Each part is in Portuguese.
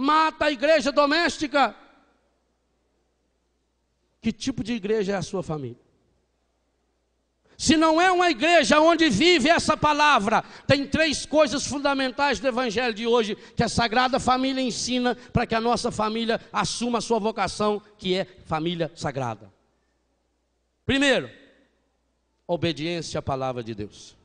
mata a igreja doméstica. Que tipo de igreja é a sua família? Se não é uma igreja onde vive essa palavra, tem três coisas fundamentais do evangelho de hoje que a Sagrada Família ensina para que a nossa família assuma a sua vocação, que é família sagrada. Primeiro, obediência à palavra de Deus.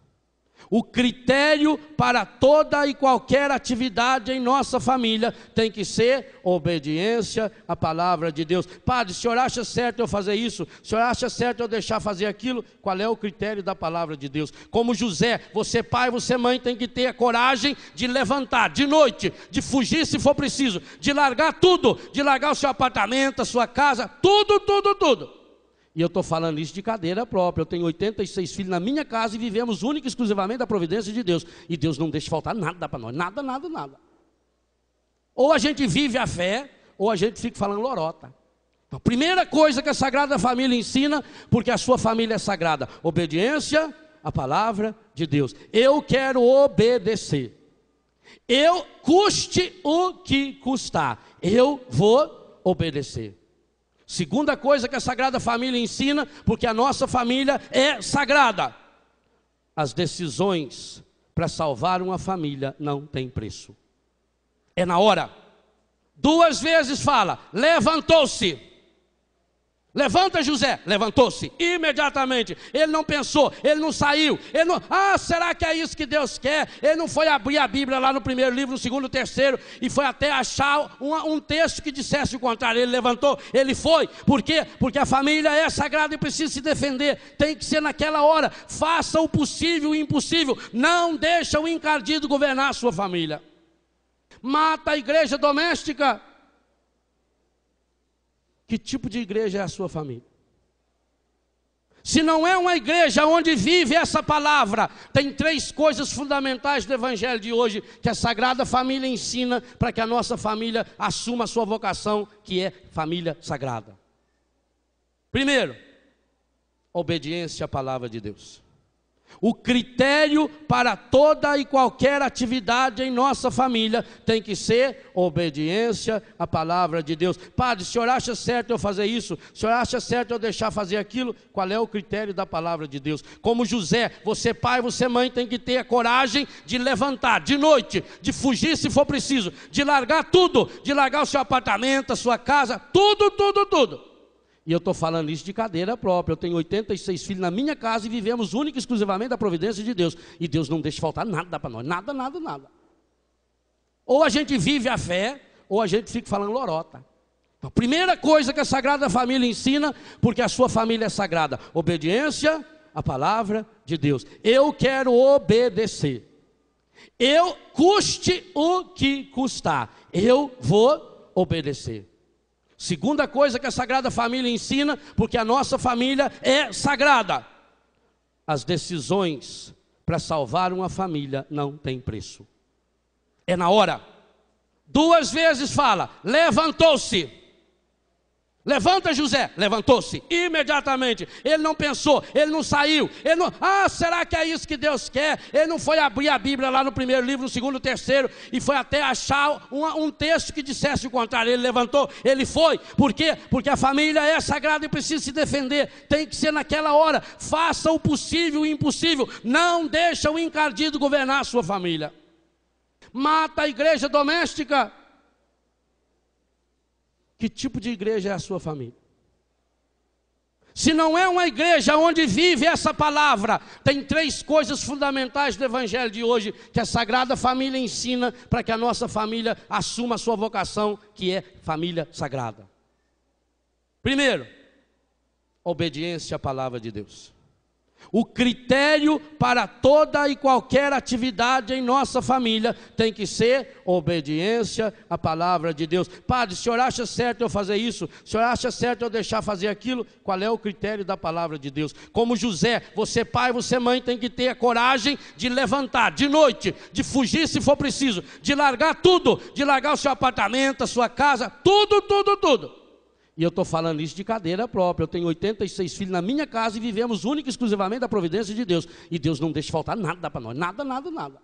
O critério para toda e qualquer atividade em nossa família tem que ser obediência à palavra de Deus. Padre, o senhor acha certo eu fazer isso? O senhor acha certo eu deixar fazer aquilo? Qual é o critério da palavra de Deus? Como José, você pai, você mãe tem que ter a coragem de levantar de noite, de fugir se for preciso, de largar tudo, de largar o seu apartamento, a sua casa, tudo, tudo, tudo e eu estou falando isso de cadeira própria. Eu tenho 86 filhos na minha casa e vivemos única e exclusivamente da providência de Deus. E Deus não deixa faltar nada para nós. Nada, nada, nada. Ou a gente vive a fé, ou a gente fica falando lorota. Então, a primeira coisa que a Sagrada Família ensina, porque a sua família é sagrada, obediência à palavra de Deus. Eu quero obedecer. Eu custe o que custar, eu vou obedecer. Segunda coisa que a Sagrada Família ensina, porque a nossa família é sagrada. As decisões para salvar uma família não tem preço. É na hora. Duas vezes fala: levantou-se. Levanta José, levantou-se imediatamente. Ele não pensou, ele não saiu, ele não, ah, será que é isso que Deus quer? Ele não foi abrir a Bíblia lá no primeiro livro, no segundo, terceiro, e foi até achar um, um texto que dissesse o contrário. Ele levantou, ele foi, por quê? Porque a família é sagrada e precisa se defender, tem que ser naquela hora. Faça o possível e o impossível, não deixa o encardido governar a sua família. Mata a igreja doméstica que tipo de igreja é a sua família? Se não é uma igreja onde vive essa palavra, tem três coisas fundamentais do Evangelho de hoje que a Sagrada Família ensina para que a nossa família assuma a sua vocação, que é família sagrada. Primeiro, obediência à palavra de Deus. O critério para toda e qualquer atividade em nossa família tem que ser obediência à palavra de Deus. Padre, o senhor acha certo eu fazer isso? O senhor acha certo eu deixar fazer aquilo? Qual é o critério da palavra de Deus? Como José, você pai, você mãe tem que ter a coragem de levantar de noite, de fugir se for preciso, de largar tudo, de largar o seu apartamento, a sua casa, tudo, tudo, tudo e eu estou falando isso de cadeira própria. Eu tenho 86 filhos na minha casa e vivemos única e exclusivamente da providência de Deus. E Deus não deixa faltar nada para nós. Nada, nada, nada. Ou a gente vive a fé, ou a gente fica falando lorota. A então, primeira coisa que a Sagrada Família ensina, porque a sua família é sagrada: obediência à palavra de Deus. Eu quero obedecer. Eu, custe o que custar, eu vou obedecer. Segunda coisa que a Sagrada Família ensina, porque a nossa família é sagrada. As decisões para salvar uma família não tem preço. É na hora. Duas vezes fala: levantou-se. Levanta José, levantou-se imediatamente. Ele não pensou, ele não saiu. Ele não, ah, será que é isso que Deus quer? Ele não foi abrir a Bíblia lá no primeiro livro, no segundo, no terceiro, e foi até achar um, um texto que dissesse o contrário. Ele levantou, ele foi. Por quê? Porque a família é sagrada e precisa se defender. Tem que ser naquela hora. Faça o possível e o impossível. Não deixa o encardido governar a sua família. Mata a igreja doméstica que tipo de igreja é a sua família? Se não é uma igreja onde vive essa palavra, tem três coisas fundamentais do Evangelho de hoje que a Sagrada Família ensina para que a nossa família assuma a sua vocação, que é família sagrada. Primeiro, obediência à palavra de Deus. O critério para toda e qualquer atividade em nossa família tem que ser obediência à palavra de Deus. Padre, o senhor acha certo eu fazer isso? O senhor acha certo eu deixar fazer aquilo? Qual é o critério da palavra de Deus? Como José, você pai, você mãe tem que ter a coragem de levantar de noite, de fugir se for preciso, de largar tudo, de largar o seu apartamento, a sua casa, tudo, tudo, tudo e eu estou falando isso de cadeira própria. Eu tenho 86 filhos na minha casa e vivemos única e exclusivamente da providência de Deus. E Deus não deixa faltar nada para nós. Nada, nada, nada.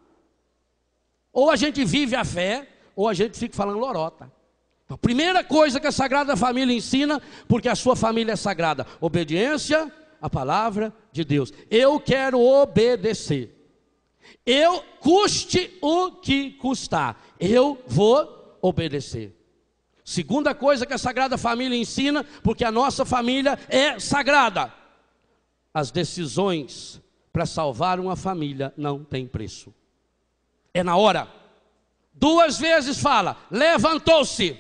Ou a gente vive a fé, ou a gente fica falando lorota. Então, a primeira coisa que a Sagrada Família ensina, porque a sua família é sagrada: obediência à palavra de Deus. Eu quero obedecer. Eu, custe o que custar, eu vou obedecer. Segunda coisa que a Sagrada Família ensina, porque a nossa família é sagrada. As decisões para salvar uma família não tem preço. É na hora. Duas vezes fala: levantou-se.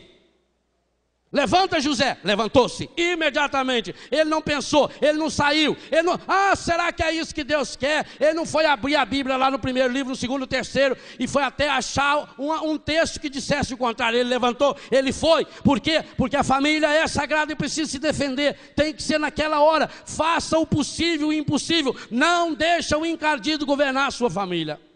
Levanta José, levantou-se imediatamente. Ele não pensou, ele não saiu. Ele não, ah, será que é isso que Deus quer? Ele não foi abrir a Bíblia lá no primeiro livro, no segundo, no terceiro, e foi até achar um, um texto que dissesse o contrário. Ele levantou, ele foi. Por quê? Porque a família é sagrada e precisa se defender. Tem que ser naquela hora. Faça o possível e o impossível. Não deixa o encardido governar a sua família.